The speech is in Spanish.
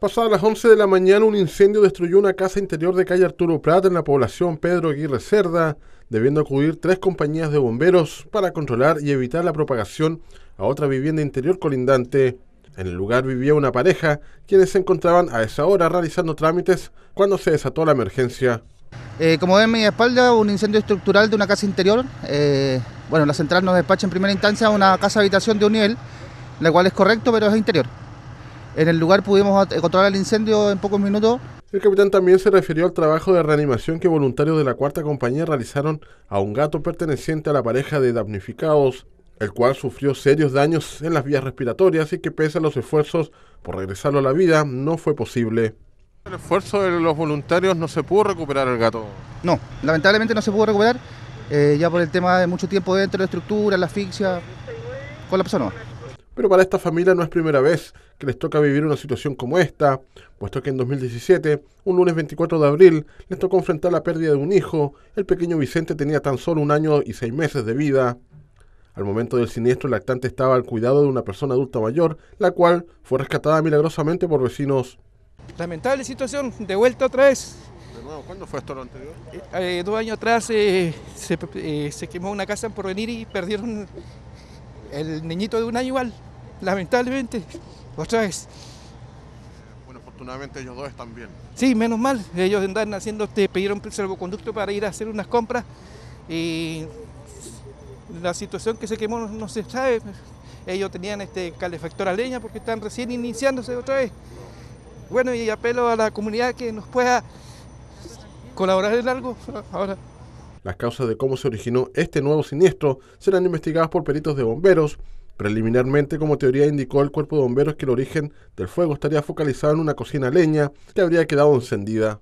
Pasadas las 11 de la mañana, un incendio destruyó una casa interior de calle Arturo Prat en la población Pedro Aguirre Cerda, debiendo acudir tres compañías de bomberos para controlar y evitar la propagación a otra vivienda interior colindante. En el lugar vivía una pareja, quienes se encontraban a esa hora realizando trámites cuando se desató la emergencia. Eh, como ven en mi espalda, un incendio estructural de una casa interior. Eh, bueno, la central nos despacha en primera instancia a una casa habitación de un nivel, la cual es correcto, pero es interior. En el lugar pudimos controlar el incendio en pocos minutos. El capitán también se refirió al trabajo de reanimación que voluntarios de la cuarta compañía realizaron a un gato perteneciente a la pareja de damnificados, el cual sufrió serios daños en las vías respiratorias y que pese a los esfuerzos por regresarlo a la vida no fue posible. El esfuerzo de los voluntarios no se pudo recuperar el gato. No, lamentablemente no se pudo recuperar, eh, ya por el tema de mucho tiempo dentro de la estructura, la asfixia con la persona. Pero para esta familia no es primera vez que les toca vivir una situación como esta, puesto que en 2017, un lunes 24 de abril, les tocó enfrentar la pérdida de un hijo. El pequeño Vicente tenía tan solo un año y seis meses de vida. Al momento del siniestro, el lactante estaba al cuidado de una persona adulta mayor, la cual fue rescatada milagrosamente por vecinos. Lamentable situación, de vuelta otra vez. ¿De nuevo? ¿Cuándo fue esto lo anterior? Eh, eh, dos años atrás eh, se, quemó una casa en venir y perdieron el niñito de un año igual lamentablemente, otra vez. Bueno, afortunadamente ellos dos están bien. Sí, menos mal, ellos andan haciendo, te pidieron salvoconducto para ir a hacer unas compras y la situación que se quemó no se sabe. Ellos tenían este calefactor a leña porque están recién iniciándose otra vez. Bueno, y apelo a la comunidad que nos pueda colaborar en algo ahora. Las causas de cómo se originó este nuevo siniestro serán investigadas por peritos de bomberos, Preliminarmente, como teoría indicó el cuerpo de bomberos que el origen del fuego estaría focalizado en una cocina leña que habría quedado encendida